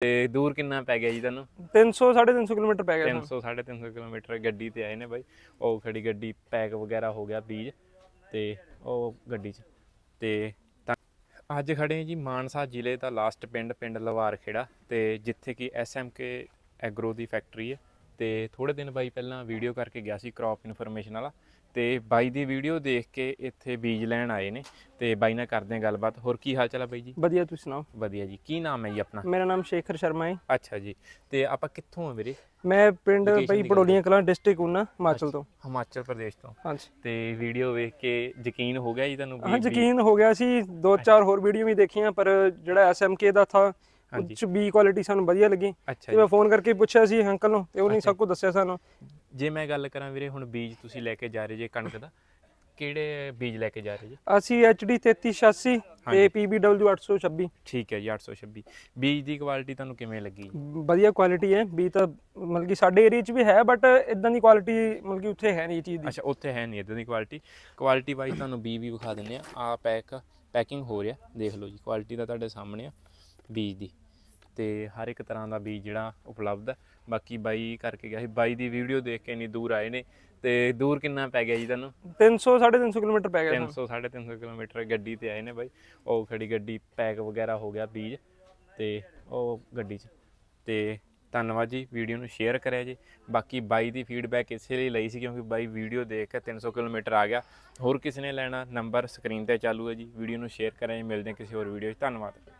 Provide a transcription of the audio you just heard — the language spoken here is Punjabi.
ਤੇ ਦੂਰ ਕਿੰਨਾ ਪੈ ਗਿਆ ਜੀ ਤੁਹਾਨੂੰ 300 350 ਕਿਲੋਮੀਟਰ ਪੈ ਗਿਆ 300 350 ਕਿਲੋਮੀਟਰ ਗੱਡੀ ਤੇ ਆਏ ਨੇ ਬਾਈ ਉਹ ਖੜੀ ਗੱਡੀ ਪੈਕ ਵਗੈਰਾ ਹੋ ਗਿਆ ਬੀਜ ਤੇ ਉਹ ਗੱਡੀ 'ਚ ਤੇ ਅੱਜ ਖੜੇ ਜੀ ਮਾਨਸਾ ਜ਼ਿਲ੍ਹੇ ਦਾ ਲਾਸਟ ਪਿੰਡ ਪਿੰਡ ਲਵਾਰ ਖੇੜਾ ਤੇ ਜਿੱਥੇ ਕਿ ਐਸਐਮਕੇ ਐਗਰੋ ਦੀ ਫੈਕਟਰੀ ਹੈ ਤੇ ਥੋੜੇ ਦਿਨ ਬਾਈ ਪਹਿਲਾਂ ਵੀਡੀਓ ਕਰਕੇ ਗਿਆ ਸੀ ਕ੍ਰੌਪ ਇਨਫੋਰਮੇਸ਼ਨ ਵਾਲਾ ਤੇ ਬਾਈ ਦੀ ਵੀਡੀਓ ਦੇਖ ਕੇ ਇੱਥੇ ਬੀਜ ਲੈਣ ਆਏ ਨੇ ਤੇ ਬਾਈ ਨਾਲ ਕਰਦੇ ਆਂ ਗੱਲਬਾਤ ਹੋਰ ਕੀ ਹਾਲ ਚਾਲ ਹੈ ਬਾਈ ਜੀ ਵਧੀਆ ਤੁਸੀਂ ਸੁਣਾਓ ਵਧੀਆ ਜੀ ਕੀ ਨਾਮ ਹੈ ਜੀ ਆਪਣਾ ਮੇਰਾ ਨਾਮ ਸ਼ੇਖਰ ਸ਼ਰਮਾ ਹੈ ਅੱਛਾ ਜੀ ਤੇ ਆਪਾਂ ਕਿੱਥੋਂ ਆ ਵੀਰੇ ਮੈਂ ਪਿੰਡ ਬਈ ਪੜੋਲੀਆਂ ਕਲਾਂ ਡਿਸਟ੍ਰਿਕਟ ਉਨਾ ਹਿਮਾਚਲ ਤੋਂ ਹਿਮਾਚਲ ਪ੍ਰਦੇਸ਼ ਤੋਂ ਹਾਂਜੀ ਤੇ ਵੀਡੀਓ ਵੇਖ ਕੇ ਯਕੀਨ ਹੋ ਗਿਆ ਜੀ ਤੁਹਾਨੂੰ ਹਾਂ ਯਕੀਨ ਹੋ ਗਿਆ ਸੀ ਦੋ ਚਾਰ ਹੋਰ ਵੀਡੀਓ ਵੀ ਦੇਖੀਆਂ ਪਰ ਜਿਹੜਾ ਐਸਐਮਕੇ ਦਾ ਥਾ ਉਹ ਬੀ ਕੁਆਲਿਟੀ ਸਾਨੂੰ ਵਧੀਆ ਲੱਗੀ ਤੇ ਮੈਂ ਫੋਨ ਕਰਕੇ ਪੁੱਛਿਆ ਸੀ ਅੰਕਲ ਨੂੰ ਤੇ ਉਹਨੇ ਸਭ ਕੁਝ ਦੱਸਿਆ ਸਾਨੂੰ ਜੇ ਮੈਂ ਗੱਲ ਕਰਾਂ ਵੀਰੇ ਹੁਣ ਬੀਜ ਤੁਸੀਂ ਲੈ ਕੇ ਜਾ ਰਹੇ ਜੇ ਕਣਕ ਦਾ ਕਿਹੜੇ ਬੀਜ ਲੈ ਕੇ ਜਾ ਰਹੇ ਜੀ ਅਸੀਂ ਡੀ 3386 ਤੇ PBW 826 ਠੀਕ ਹੈ ਜੀ 826 ਬੀਜ ਦੀ ਕੁਆਲਿਟੀ ਤੁਹਾਨੂੰ ਕਿਵੇਂ ਲੱਗੀ ਵਧੀਆ ਕੁਆਲਿਟੀ ਹੈ ਬੀ ਤਾਂ ਮਤਲਬ ਕਿ ਸਾਡੇ ਏਰੀਆ 'ਚ ਵੀ ਹੈ ਬਟ ਇਦਾਂ ਦੀ ਕੁਆਲਿਟੀ ਮਤਲਬ ਕਿ ਉੱਥੇ ਹੈ ਨਹੀਂ ਇਹ ਚੀਜ਼ ਦੀ ਅੱਛਾ ਉੱਥੇ ਹੈ ਨਹੀਂ ਇਦਾਂ ਦੀ ਕੁਆਲਿਟੀ ਕੁਆਲਿਟੀ ਵਾਈਜ਼ ਤੁਹਾਨੂੰ ਬੀ ਵੀ ਵਿਖਾ ਦਿੰਦੇ ਆ ਆ ਪੈਕ ਪੈਕਿੰਗ ਹੋ ਰਿਹਾ ਦੇਖ ਲਓ ਜੀ ਕੁਆਲਿਟੀ ਦਾ ਤੁਹਾਡੇ ਸਾਹਮਣੇ ਆ ਬੀਜ ਦੀ ਤੇ ਹਰ ਇੱਕ ਤਰ੍ਹਾਂ ਦਾ ਬੀਜ ਜਿਹੜਾ ਉਪਲਬਧ ਹੈ ਬਾਕੀ ਬਾਈ ਕਰਕੇ ਗਿਆ ਸੀ ਬਾਈ ਦੀ ਵੀਡੀਓ ਦੇਖ ਕੇ ਇੰਨੀ ਦੂਰ ਆਏ ਨੇ ਤੇ ਦੂਰ ਕਿੰਨਾ ਪੈ ਗਿਆ ਜੀ ਤੁਹਾਨੂੰ 300 350 ਕਿਲੋਮੀਟਰ ਪੈ ਗਿਆ 300 350 ਕਿਲੋਮੀਟਰ ਗੱਡੀ ਤੇ ਆਏ ਨੇ ਬਾਈ ਉਹ ਖੜੀ ਗੱਡੀ ਪੈਕ ਵਗੈਰਾ ਹੋ ਗਿਆ ਬੀਜ ਤੇ ਉਹ ਗੱਡੀ 'ਚ ਤੇ ਧੰਨਵਾਦ ਜੀ ਵੀਡੀਓ ਨੂੰ ਸ਼ੇਅਰ ਕਰਿਆ ਜੀ ਬਾਕੀ ਬਾਈ ਦੀ ਫੀਡਬੈਕ ਇਸੇ ਲਈ ਲਈ ਸੀ ਕਿਉਂਕਿ ਬਾਈ ਵੀਡੀਓ ਦੇਖ ਕੇ 300 ਕਿਲੋਮੀਟਰ ਆ ਗਿਆ ਹੋਰ ਕਿਸ ਨੇ ਲੈਣਾ ਨੰਬਰ ਸਕਰੀਨ ਤੇ ਚਾਲੂ ਹੈ ਜੀ ਵੀਡੀਓ ਨੂੰ ਸ਼ੇਅਰ ਕਰਿਆ ਜੀ ਮਿਲਦੇ ਹਾਂ ਕਿਸੇ ਹੋਰ ਵੀਡੀਓ 'ਚ ਧੰਨਵਾਦ